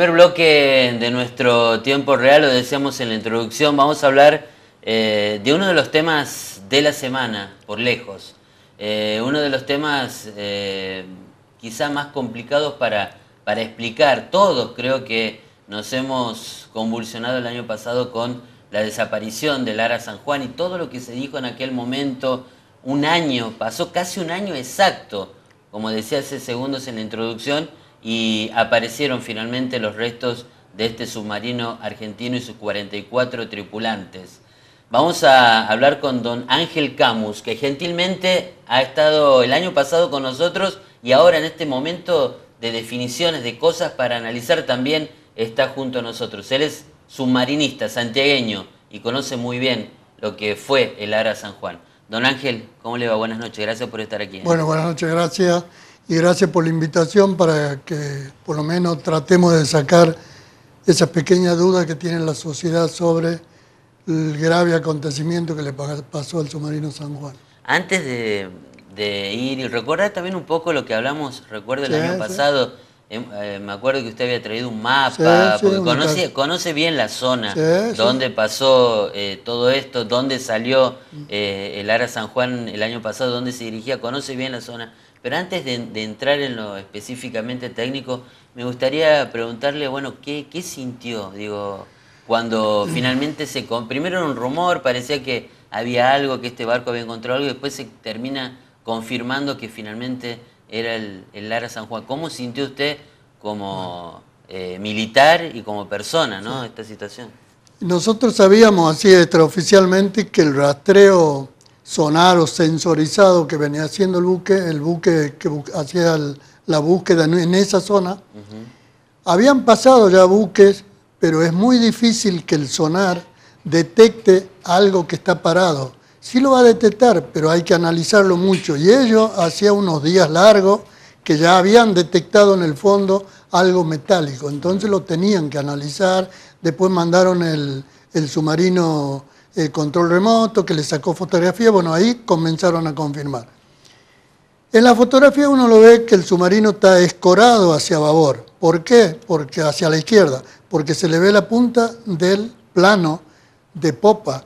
primer bloque de nuestro tiempo real, lo decíamos en la introducción, vamos a hablar eh, de uno de los temas de la semana, por lejos. Eh, uno de los temas eh, quizá más complicados para, para explicar. Todos creo que nos hemos convulsionado el año pasado con la desaparición de Lara San Juan y todo lo que se dijo en aquel momento, un año, pasó casi un año exacto, como decía hace segundos en la introducción, y aparecieron finalmente los restos de este submarino argentino y sus 44 tripulantes. Vamos a hablar con don Ángel Camus, que gentilmente ha estado el año pasado con nosotros y ahora en este momento de definiciones de cosas para analizar también está junto a nosotros. Él es submarinista, santiagueño y conoce muy bien lo que fue el Ara San Juan. Don Ángel, ¿cómo le va? Buenas noches, gracias por estar aquí. Bueno, buenas noches, gracias y gracias por la invitación para que por lo menos tratemos de sacar esas pequeñas dudas que tiene la sociedad sobre el grave acontecimiento que le pasó al submarino San Juan. Antes de, ir y recordar también un poco lo que hablamos, recuerdo el año pasado, em, eh, me acuerdo que usted había traído un mapa, porque conoce, bien la zona, donde pasó eh, todo esto, dónde salió mm. eh, el Ara San Juan el año pasado, dónde se dirigía, conoce bien la zona. Pero antes de, entrar en lo específicamente técnico, me gustaría preguntarle, bueno, ¿qué, sintió? Digo, cuando finalmente se... Primero era un rumor, parecía que había algo, que este barco había encontrado algo, y después se termina confirmando que finalmente era el, Lara San Juan. ¿Cómo sintió usted como eh, militar y como persona ¿no? esta situación? Nosotros sabíamos así extraoficialmente que el rastreo sonar o sensorizado que venía haciendo el buque, el buque que hacía la búsqueda en esa zona. Habían pasado ya buques, pero es muy difícil que el sonar detecte algo que está parado. Sí lo va a detectar, pero hay que analizarlo mucho. Y ellos hacía unos días largos que ya habían detectado en el fondo algo metálico. Entonces lo tenían que analizar. Después mandaron el, el submarino el control remoto, que le sacó fotografía, bueno, ahí comenzaron a confirmar. En la fotografía uno lo ve que el submarino está escorado hacia babor. ¿Por qué? Porque hacia la izquierda, porque se le ve la punta del plano de popa,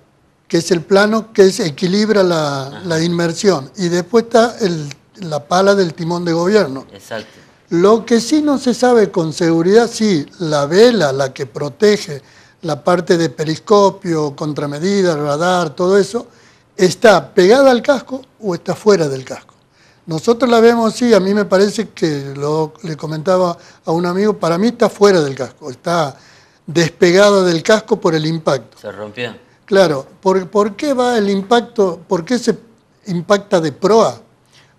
que es el plano que equilibra la, inmersión. Y después está la pala del timón de gobierno. Exacto. Lo que sí no se sabe con seguridad, sí, la vela, la que protege la parte de periscopio, contramedida, radar, todo eso, está pegada al casco o está fuera del casco. Nosotros la vemos así, a mí me parece que lo, le comentaba a un amigo, para mí está fuera del casco, está despegada del casco por el impacto. Se rompía. Claro, ¿por, ¿por qué va el impacto? ¿Por qué se impacta de proa?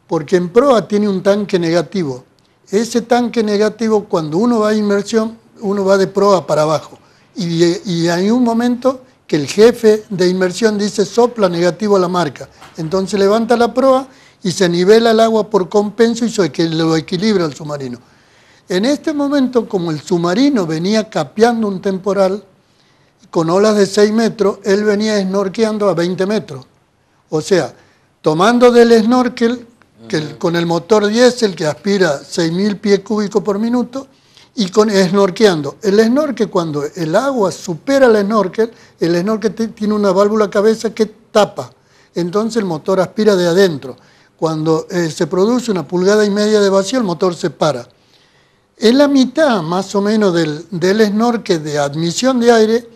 Porque en proa tiene un tanque negativo. Ese tanque negativo, cuando uno va a inmersión, uno va de proa para abajo. Y, hay un momento que el jefe de inmersión dice sopla negativo a la marca. Entonces levanta la proa y se nivela el agua por compenso y lo equilibra el submarino. En este momento, como el submarino venía capeando un temporal con olas de 6 metros, él venía snorqueando a 20 metros. O sea, tomando del snorkel, que con el motor diésel que aspira 6.000 pies cúbicos por minuto, y con esnorqueando El esnorque, cuando el agua supera el esnorque, el esnorque tiene una válvula cabeza que tapa. Entonces el motor aspira de adentro. Cuando eh, se produce una pulgada y media de vacío, el motor se para. En la mitad más o menos del, del de admisión de aire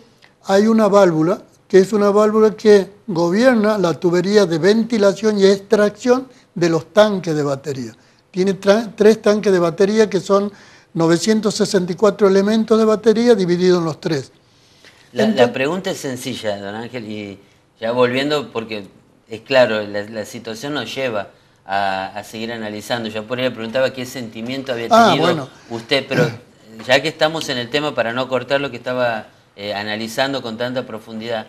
hay una válvula, que es una válvula que gobierna la tubería de ventilación y extracción de los tanques de batería. Tiene tres tanques de batería que son 964 elementos de batería dividido en los tres. La, pregunta es sencilla, don Ángel, y ya volviendo, porque es claro, la, situación nos lleva a, seguir analizando. Yo por ahí le preguntaba qué sentimiento había ah, tenido usted, pero ya que estamos en el tema, para no cortar lo que estaba eh, analizando con tanta profundidad,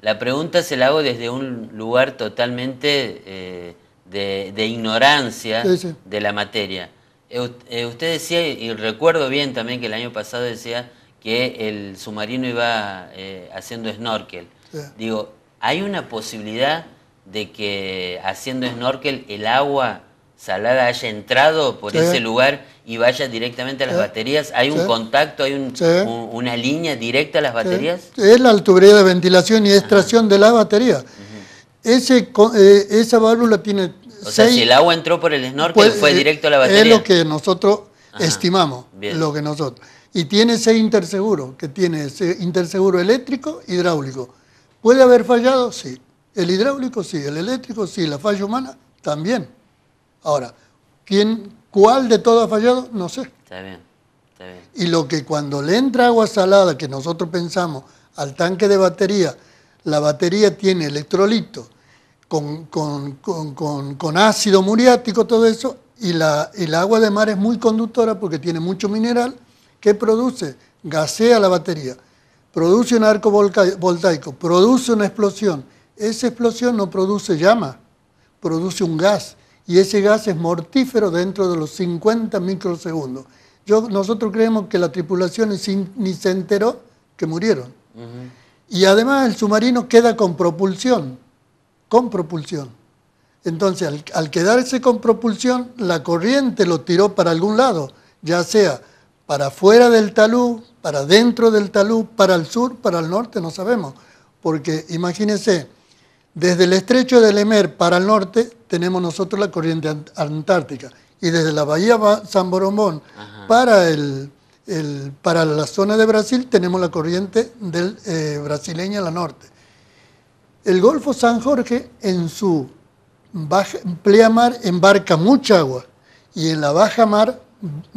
la pregunta se la hago desde un lugar totalmente eh, de, ignorancia de la materia. Eh, eh, usted decía, y recuerdo bien también que el año pasado decía que el submarino iba eh, haciendo snorkel. Digo, ¿hay una posibilidad de que haciendo snorkel el agua salada haya entrado por ese lugar y vaya directamente a las baterías? ¿Hay un contacto, hay una línea directa a las baterías? Es la altura de ventilación y extracción de la batería. ese, esa válvula tiene o sea, si el agua entró por el snorkel, pues, fue eh, directo a la batería. Es lo que nosotros estimamos, lo que nosotros. Y tiene ese interseguro, que tiene ese interseguro eléctrico, hidráulico. ¿Puede haber fallado? Sí. El hidráulico sí, el eléctrico sí, la falla humana también. Ahora, ¿quién, ¿cuál de todo ha fallado? No sé. Está bien, está bien. Y lo que cuando le entra agua salada, que nosotros pensamos al tanque de batería, la batería tiene electrolito, con, ácido muriático, todo eso, y la, agua de mar es muy conductora porque tiene mucho mineral que produce, gasea la batería, produce un arco voltaico, produce una explosión. Esa explosión no produce llama, produce un gas y ese gas es mortífero dentro de los 50 microsegundos. Yo, nosotros creemos que la tripulación ni, se enteró que murieron. Y además el submarino queda con propulsión con propulsión. Entonces, al, quedarse con propulsión, la corriente lo tiró para algún lado, ya sea para fuera del talud, para dentro del talud, para el sur, para el norte, no sabemos. Porque imagínense, desde el estrecho de Lemer para el norte tenemos nosotros la corriente antártica y desde la bahía San Borombón para, el, para la zona de Brasil tenemos la corriente del, eh, brasileña a la norte. El Golfo San Jorge en su baja, embarca mucha agua y en la baja mar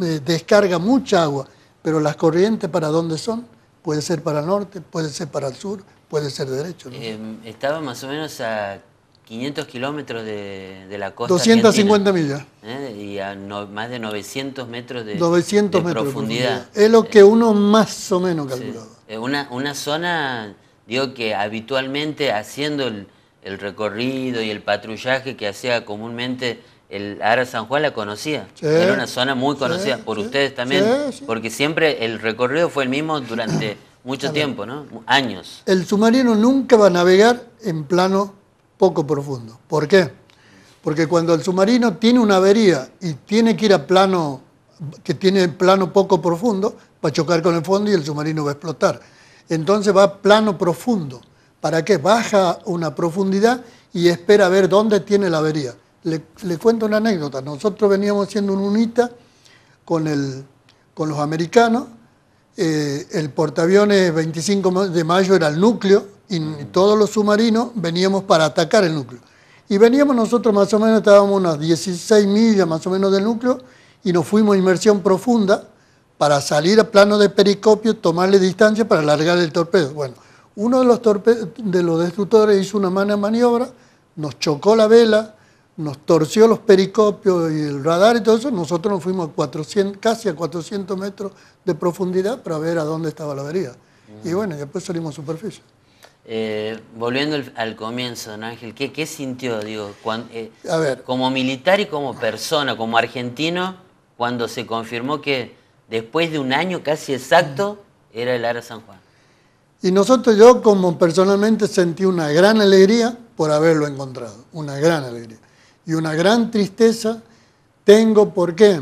eh, descarga mucha agua, pero las corrientes para dónde son? Puede ser para el norte, puede ser para el sur, puede ser derecho. Em, estaba más o menos a 500 kilómetros de, la costa. 250 millas. ¿eh? Y a más de 900 metros de, 900 profundidad. Es lo que uno más o menos calculaba. Es eh, Una, una zona Digo que habitualmente haciendo el, recorrido y el patrullaje que hacía comúnmente el Ara San Juan la conocía. Era una zona muy conocida por ustedes también, porque siempre el recorrido fue el mismo durante mucho tiempo, ¿no? Años. El submarino nunca va a navegar en plano poco profundo. ¿Por qué? Porque cuando el submarino tiene una avería y tiene que ir a plano que tiene plano poco profundo, va a chocar con el fondo y el submarino va a explotar entonces va plano profundo. ¿Para qué? Baja una profundidad y espera a ver dónde tiene la avería. Le, cuento una anécdota. Nosotros veníamos haciendo un unita con, con los americanos. Eh, el portaaviones 25 de mayo era el núcleo y mm. todos los submarinos veníamos para atacar el núcleo. Y veníamos nosotros más o menos, estábamos unas 16 millas más o menos del núcleo y nos fuimos a inmersión profunda para salir a plano de pericopio, tomarle distancia para alargar el torpedo. Bueno, uno de los, de los destructores hizo una mala maniobra, nos chocó la vela, nos torció los pericopios y el radar y todo eso, nosotros nos fuimos a casi a 400 metros de profundidad para ver a dónde estaba la avería. Y bueno, después salimos a superficie. Eh, volviendo al, comienzo, don Ángel, ¿qué, sintió, digo, eh, como militar y como persona, como argentino, cuando se confirmó que después de un año casi exacto, era el Ara San Juan. Y nosotros, yo como personalmente sentí una gran alegría por haberlo encontrado, una gran alegría. Y una gran tristeza tengo por qué,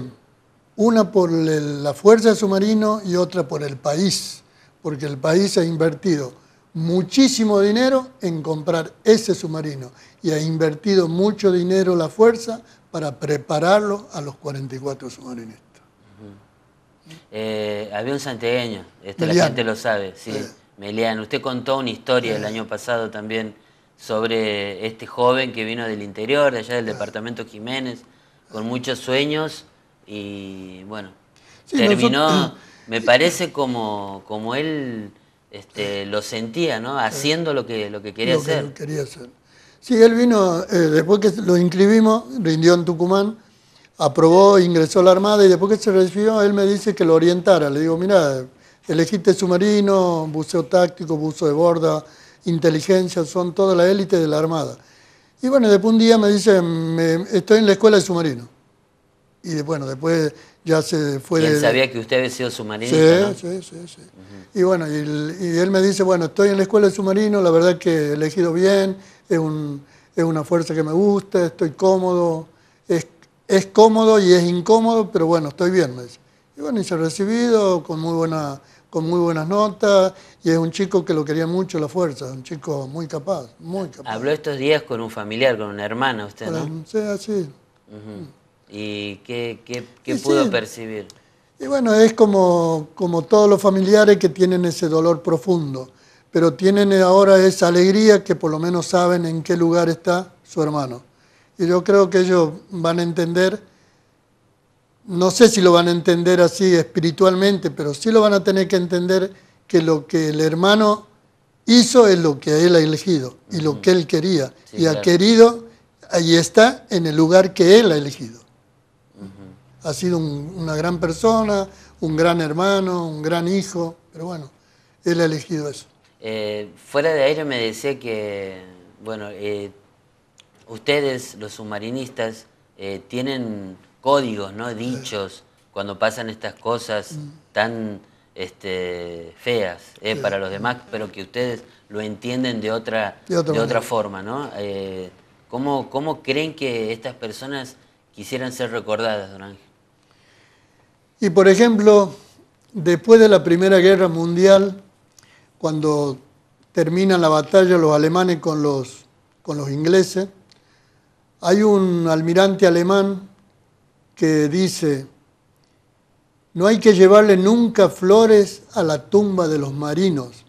una por la fuerza de submarino y otra por el país, porque el país ha invertido muchísimo dinero en comprar ese submarino y ha invertido mucho dinero la fuerza para prepararlo a los 44 submarinos. Eh, había un santegueño la gente lo sabe, sí. Melian, usted contó una historia el año pasado también sobre este joven que vino del interior, de allá del departamento Jiménez, con muchos sueños y bueno, terminó, eh, me parece como, como él este, lo sentía, ¿no? Haciendo lo que, lo quería hacer. Que quería hacer. Sí, él vino, eh, después que lo inscribimos, rindió en Tucumán, aprobó, ingresó a la Armada y después que se recibió, él me dice que lo orientara. Le digo, mira, elegiste submarino, buceo táctico, buzo de borda, inteligencia, son toda la élite de la Armada. Y bueno, después un día me dice, estoy en la escuela de submarino. Y bueno, después ya se fue... ¿Quién sabía que usted había sido submarino? Sí, sí, sí. Y bueno, y, él me dice, bueno, estoy en la escuela de submarino, la verdad que he elegido bien, es es una fuerza que me gusta, estoy cómodo, es cómodo y es incómodo, pero bueno, estoy bien, me dice. Y bueno, y se ha recibido con muy, buena, con muy buenas notas, y es un chico que lo quería mucho la fuerza, un chico muy capaz, muy capaz. Habló estos días con un familiar, con una hermana usted, ¿no? Sí, así. ¿Y qué, pudo percibir? Y bueno, es como, como todos los familiares que tienen ese dolor profundo, pero tienen ahora esa alegría que por lo menos saben en qué lugar está su hermano. Y yo creo que ellos van a entender, no sé si lo van a entender así espiritualmente, pero sí lo van a tener que entender que lo que el hermano hizo es lo que él ha elegido y lo que él quería. y ha querido, ahí está, en el lugar que él ha elegido. Ha sido una gran persona, un gran hermano, un gran hijo, pero bueno, él ha elegido eso. Eh, fuera de aire me decía que, bueno, eh, ustedes, los submarinistas, eh, tienen códigos, ¿no? Dichos cuando pasan estas cosas mm. tan este, feas eh, para los demás, pero que ustedes lo entienden de otra, de otra, forma, ¿no? Eh, ¿cómo, creen que estas personas quisieran ser recordadas, don Ángel? Y por ejemplo, después de la Primera Guerra Mundial, cuando terminan la batalla los alemanes con los ingleses, hay un almirante alemán que dice, no hay que llevarle nunca flores a la tumba de los marinos,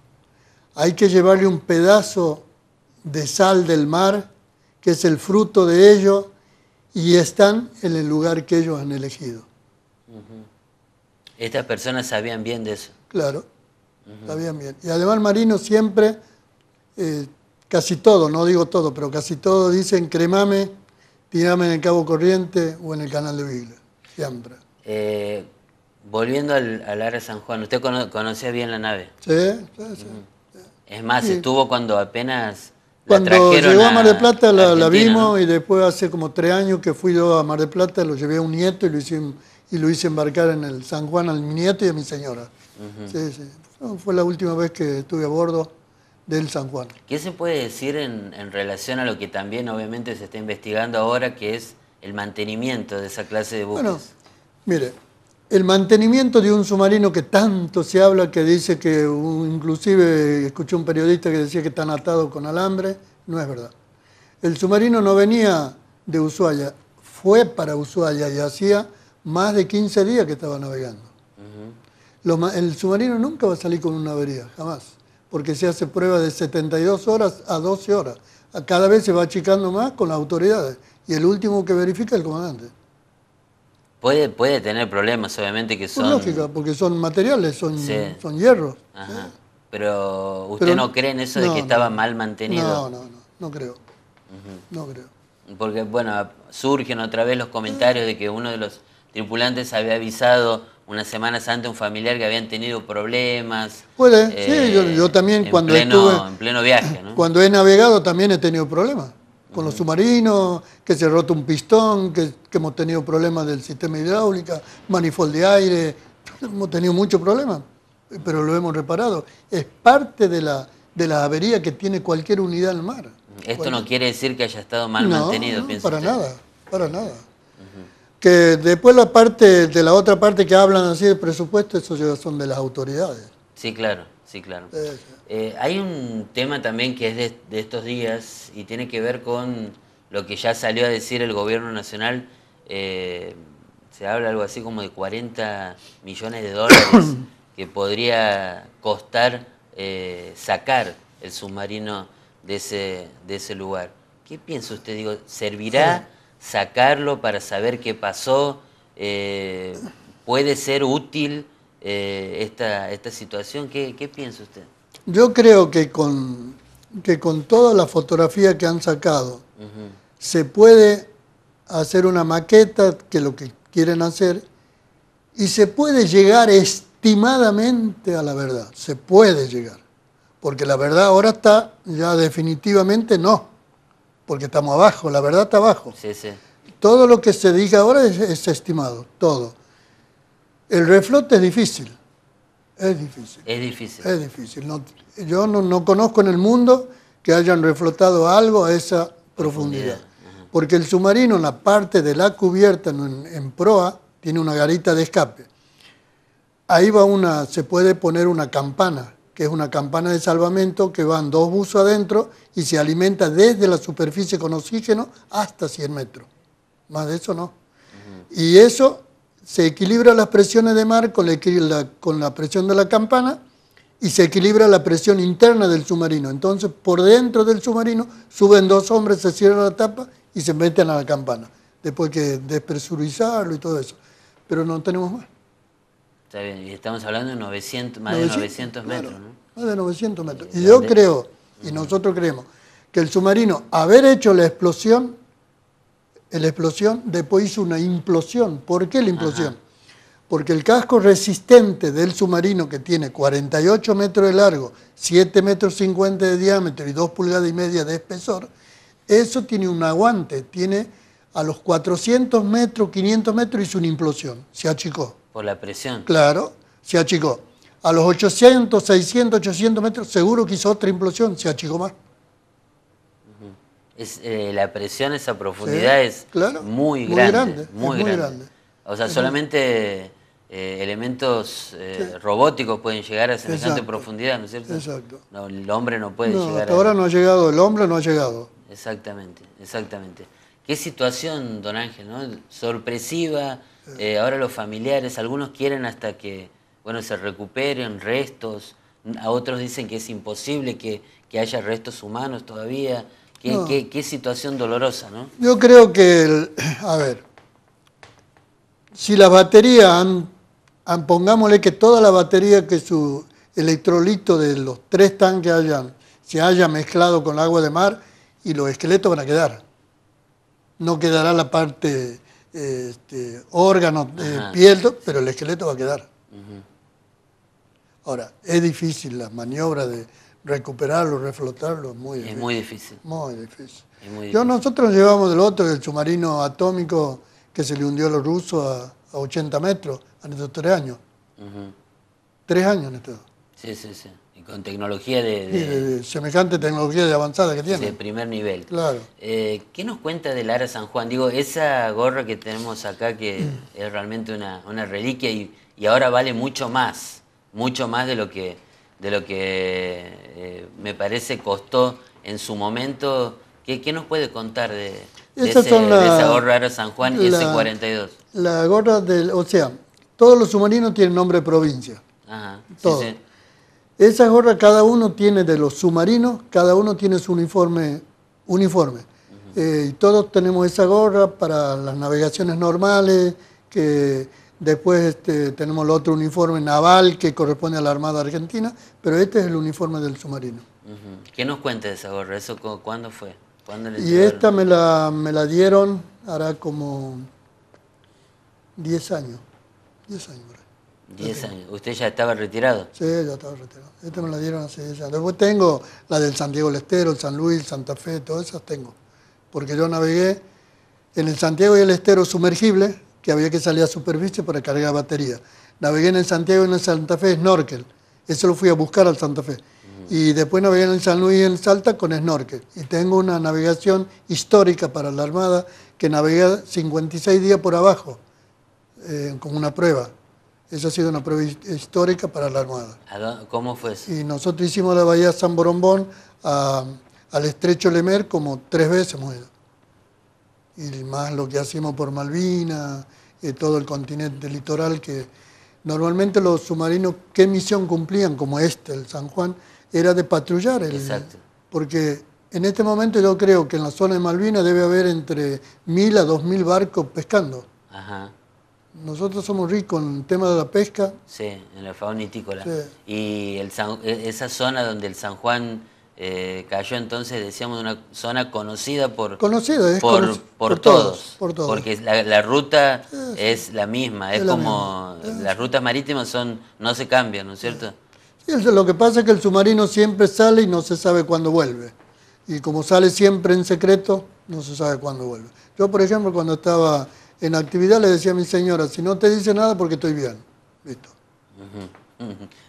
hay que llevarle un pedazo de sal del mar, que es el fruto de ello, y están en el lugar que ellos han elegido. Estas personas sabían bien de eso. Claro, sabían bien. Y además marinos siempre, eh, casi todo, no digo todo, pero casi todo dicen cremame y pídame en el Cabo Corriente o en el canal de Vigla, siempre. Eh, volviendo al, al, área San Juan, ¿usted conocía bien la nave? Sí, sí, sí. Es más, estuvo cuando apenas. cuando llegó a, Mar del Plata la, vimos y después hace como tres años que fui yo a Mar de Plata, lo llevé a un nieto y lo hice, y lo hice embarcar en el San Juan al mi nieto y a mi señora. Fue la última vez que estuve a bordo del San Juan. ¿Qué se puede decir en, relación a lo que también obviamente se está investigando ahora, que es el mantenimiento de esa clase de buques? Bueno, mire, el mantenimiento de un submarino que tanto se habla, que dice que inclusive escuché un periodista que decía que están atado con alambre, no es verdad. El submarino no venía de Ushuaia, fue para Ushuaia y hacía más de 15 días que estaba navegando. el submarino nunca va a salir con una avería, jamás porque se hace prueba de 72 horas a 12 horas. Cada vez se va achicando más con las autoridades y el último que verifica es el comandante. Puede, puede tener problemas, obviamente, que son... Es lógica, porque son materiales, son, son hierros. Ajá. Pero usted no cree en eso de que estaba mal mantenido. No, no, no, no creo. No creo. Porque, bueno, surgen otra vez los comentarios de que uno de los tripulantes había avisado unas semanas antes un familiar que habían tenido problemas. Puede, sí, eh, yo, también cuando estuve... En pleno viaje, ¿no? Cuando he navegado también he tenido problemas. Con los submarinos, que se roto un pistón, que, hemos tenido problemas del sistema hidráulico, manifold de aire, hemos tenido muchos problemas, pero lo hemos reparado. Es parte de la, de la avería que tiene cualquier unidad al mar. Esto no quiere decir que haya estado mal mantenido, no, Para nada, para nada. Que después la parte de la otra parte que hablan así de presupuesto, eso son de las autoridades. Sí, claro, sí, claro. Eh, hay un tema también que es de, estos días y tiene que ver con lo que ya salió a decir el gobierno nacional. Eh, se habla algo así como de 40 millones de dólares que podría costar eh, sacar el submarino de ese, de ese lugar. ¿Qué piensa usted? Digo, ¿servirá sacarlo para saber qué pasó. Eh, ¿Puede ser útil eh, esta, esta, situación? ¿Qué, piensa usted? Yo creo que con, que con toda la fotografía que han sacado, se puede hacer una maqueta, que lo que quieren hacer, y se puede llegar estimadamente a la verdad, se puede llegar, porque la verdad ahora está ya definitivamente no porque estamos abajo, la verdad está abajo. Sí, sí. Todo lo que se diga ahora es, estimado, todo. El reflote es difícil, es difícil. Es difícil. Es difícil. yo no, conozco en el mundo que hayan reflotado algo a esa profundidad. Porque el submarino, en la parte de la cubierta, en, en proa, tiene una garita de escape. Ahí va una, se puede poner una campana que es una campana de salvamento que van dos buzos adentro y se alimenta desde la superficie con oxígeno hasta 100 metros. Más de eso no. Y eso se equilibra las presiones de mar con la, con la presión de la campana y se equilibra la presión interna del submarino. Entonces, por dentro del submarino suben dos hombres, se cierra la tapa y se meten a la campana, después que despresurizarlo y todo eso. Pero no tenemos más estamos hablando de 900, más de 900 metros, Más de 900 metros. Y yo creo, y nosotros creemos, que el submarino, haber hecho la explosión, eh, la explosión, después hizo una implosión. ¿Por qué la implosión? Porque el casco resistente del submarino, que tiene 48 metros de largo, 7 metros 50 de diámetro y 2 pulgadas y media de espesor, eso tiene un aguante, tiene a los 400 metros, 500 metros hizo una implosión, se achicó. Por la presión. Claro, se achicó. A los 800, 600, 800 metros, seguro que hizo otra implosión, se achicó más. Es, eh, la presión, esa profundidad es muy, grande, muy grande. O sea, solamente eh, elementos eh, robóticos pueden llegar a semejante profundidad, ¿no es cierto? Exacto. el hombre no puede llegar. Hasta ahora no ha llegado, el hombre no ha llegado. Exactamente, exactamente. Qué situación, don Ángel, Sorpresiva, eh, ahora los familiares, algunos quieren hasta que bueno, se recuperen restos, a otros dicen que es imposible que, haya restos humanos todavía. Qué, situación dolorosa, ¿no? Yo creo que, a ver, si la batería, pongámosle que toda la batería que su electrolito de los tres tanques hayan, se haya mezclado con el agua de mar y los esqueletos van a quedar. No quedará la parte este, órganos, de eh, piel, pero el esqueleto va a quedar. Ahora, es difícil la maniobra de recuperarlo, reflotarlo, es muy difícil. muy difícil. Muy Yo, nosotros llevamos el otro, el submarino atómico que se le hundió a los rusos a, 80 metros, en estos tres años. Tres años en esto. Sí, sí, sí con tecnología de, Semejante tecnología de avanzada que tiene. De primer nivel. Claro. Eh, ¿Qué nos cuenta del ARA San Juan? Digo, esa gorra que tenemos acá que mm. es realmente una, reliquia y, y, ahora vale mucho más, mucho más de lo que, de lo que eh, me parece costó en su momento. ¿Qué, qué nos puede contar de, esa gorra ARA San Juan y ese 42? La gorra del... O sea, todos los submarinos tienen nombre provincia. Ajá. Todos. Esa gorra cada uno tiene de los submarinos, cada uno tiene su uniforme. uniforme. Eh, y todos tenemos esa gorra para las navegaciones normales, que después este, tenemos el otro uniforme naval que corresponde a la Armada Argentina, pero este es el uniforme del submarino. ¿Qué nos cuenta esa gorra? ¿Eso cuándo fue? ¿Cuándo y esta me la, me la dieron hará como 10 años. 10 años, ¿Usted ya estaba retirado? Sí, ya estaba retirado. me la dieron hace Después tengo la del San Diego del Estero, el San Luis, Santa Fe, todas esas tengo. Porque yo navegué en el Santiago y el Estero sumergible, que había que salir a superficie para cargar batería. Navegué en el Santiago y en el Santa Fe snorkel. Eso lo fui a buscar al Santa Fe. Mm. Y después navegué en el San Luis y en el Salta con snorkel. Y tengo una navegación histórica para la Armada que navegué 56 días por abajo, eh, con una prueba esa ha sido una prueba histórica para la Armada. ¿Cómo fue eso? Y nosotros hicimos la bahía San Borombón al estrecho Lemer como tres veces hemos ido. Y más lo que hacemos por Malvina y eh, todo el continente litoral, que normalmente los submarinos, ¿qué misión cumplían? Como este, el San Juan, era de patrullar. El, Exacto. Porque en este momento yo creo que en la zona de Malvinas debe haber entre mil a dos mil barcos pescando. Ajá. Nosotros somos ricos en el tema de la pesca. Sí, en el fauna Y el e, esa zona donde el San Juan eh, cayó entonces, decíamos, una zona conocida por, conocida, por, todos, Porque la, ruta es la misma, es, como las rutas marítimas son no se cambian, ¿no es cierto? lo que pasa es que el submarino siempre sale y no se sabe cuándo vuelve. Y como sale siempre en secreto, no se sabe cuándo vuelve. Yo, por ejemplo, cuando estaba en actividad le decía a mi señora, si no te dice nada porque estoy bien. Listo.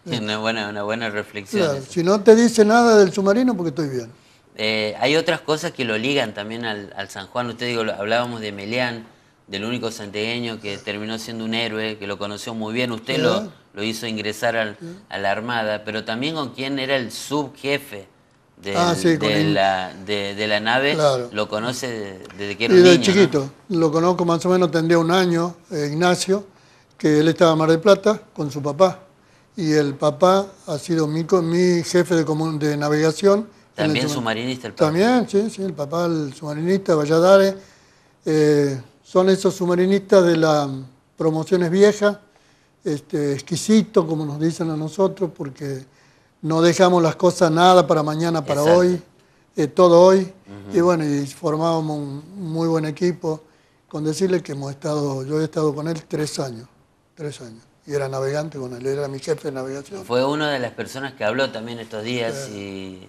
Una, buena, una buena reflexión. si no te dice nada del submarino porque estoy bien. Eh, hay otras cosas que lo ligan también al, San Juan. Usted digo, hablábamos de Melián, del único santegueño que terminó siendo un héroe, que lo conoció muy bien. Usted lo, lo hizo ingresar a la Armada, pero también con quién era el subjefe Ah, de, la, de, la, nave, lo conoce desde que era un niño. Desde chiquito, lo conozco más o menos, tendría un año, eh, Ignacio, que él estaba en Mar del Plata con su papá. Y el papá ha sido mi, mi jefe de, de navegación. Este También submarinista el papá. También, sí, sí, el papá, el submarinista, Valladares. Eh, son esos submarinistas de las mm, promociones viejas, este, exquisitos, como nos dicen a nosotros, porque no dejamos las cosas nada para mañana, para hoy, eh, todo hoy. Y bueno, y formábamos un muy buen equipo, con decirle que hemos estado, yo he estado con él tres años, tres años. Y era navegante bueno él, era mi jefe de navegación. Fue una de las personas que habló también estos días este,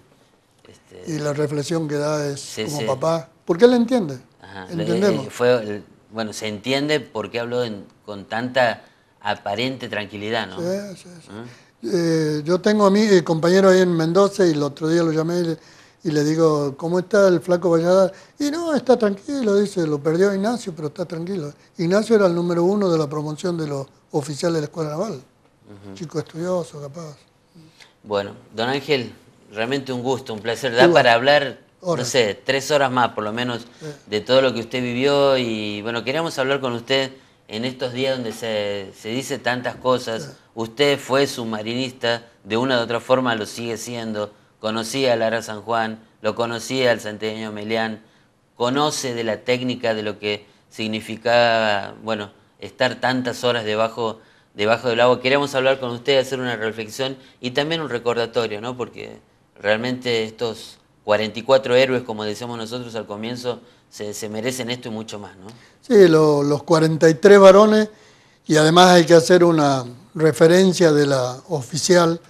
y... la reflexión que da es como papá, porque él entiende, entendemos. Eh, eh, bueno, se entiende porque habló con tanta aparente tranquilidad, ¿no? Sí, sí, ¿Mm? Eh, yo tengo a mi eh, compañero ahí en Mendoza y el otro día lo llamé y le, digo, ¿cómo está el flaco Vallada? Y no, está tranquilo, dice, lo perdió Ignacio, pero está tranquilo. Ignacio era el número uno de la promoción de los oficiales de la Escuela Naval. Chico estudioso, capaz. Bueno, don Ángel, realmente un gusto, un placer. Da para hablar, no sé, tres horas más por lo menos de todo lo que usted vivió y bueno, queríamos hablar con usted en estos días donde se, se dice tantas cosas, usted fue submarinista, de una u otra forma lo sigue siendo, conocía a Lara San Juan, lo conocía al santiagueño Melián, conoce de la técnica, de lo que significaba, bueno, estar tantas horas debajo, debajo del agua. Queremos hablar con usted, hacer una reflexión y también un recordatorio, ¿no? Porque realmente estos 44 héroes, como decíamos nosotros al comienzo, se, merecen esto y mucho más, ¿no? Sí, los 43 varones, y además hay que hacer una referencia de la oficial,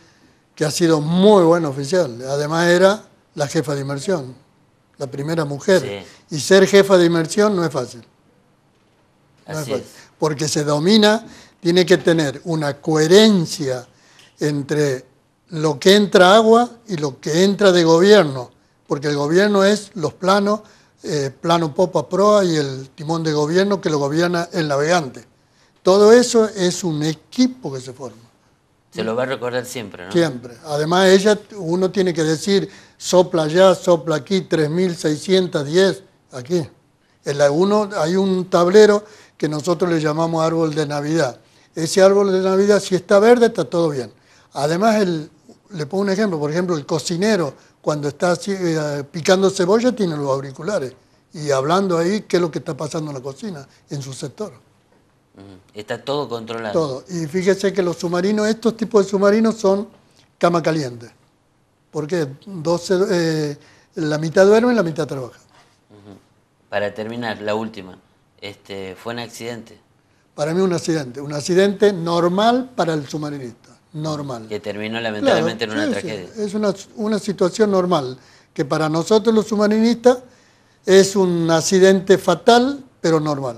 que ha sido muy buena oficial. Además era la jefa de inmersión, la primera mujer. Y ser jefa de inmersión no es fácil. Porque se domina, tiene que tener una coherencia entre lo que entra agua y lo que entra de gobierno porque el gobierno es los planos, eh, plano popa proa y el timón de gobierno que lo gobierna el navegante. Todo eso es un equipo que se forma. Se lo va a recordar siempre, ¿no? Siempre. Además, ella, uno tiene que decir, sopla ya, sopla aquí, 3610, aquí. En la uno hay un tablero que nosotros le llamamos árbol de Navidad. Ese árbol de Navidad, si está verde, está todo bien. Además, el, le pongo un ejemplo, por ejemplo, el cocinero cuando está eh, picando cebolla tiene los auriculares y hablando ahí qué es lo que está pasando en la cocina, en su sector. Mm, está todo controlado. Todo. Y fíjese que los submarinos, estos tipos de submarinos son cama caliente. Porque 12, eh, la mitad duerme y la mitad trabaja. Para terminar, la última. Este, ¿Fue un accidente? Para mí un accidente. Un accidente normal para el submarinista normal. Que terminó lamentablemente en una tragedia. Es una, una, situación normal, que para nosotros los humanistas es un accidente fatal, pero normal.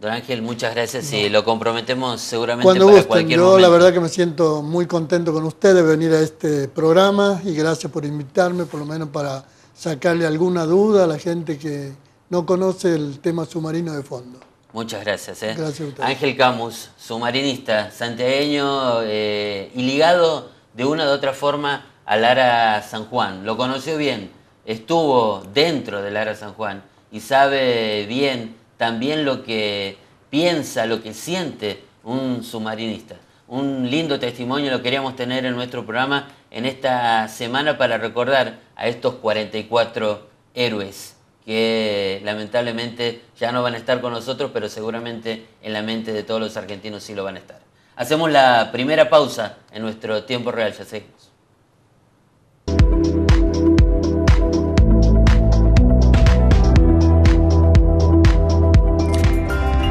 Don Ángel, muchas gracias y lo comprometemos seguramente Cuando para Yo la verdad que me siento muy contento con ustedes de venir a este programa y gracias por invitarme, por lo menos para sacarle alguna duda a la gente que no conoce el tema submarino de fondo. Muchas gracias. ¿eh? Ángel Camus, submarinista, santiagueño eh, y ligado de una u otra forma al Lara San Juan. Lo conoció bien, estuvo dentro del Lara San Juan y sabe bien también lo que piensa, lo que siente un submarinista. Un lindo testimonio lo queríamos tener en nuestro programa en esta semana para recordar a estos 44 héroes que lamentablemente ya no van a estar con nosotros, pero seguramente en la mente de todos los argentinos sí lo van a estar. Hacemos la primera pausa en nuestro tiempo real, ya seguimos.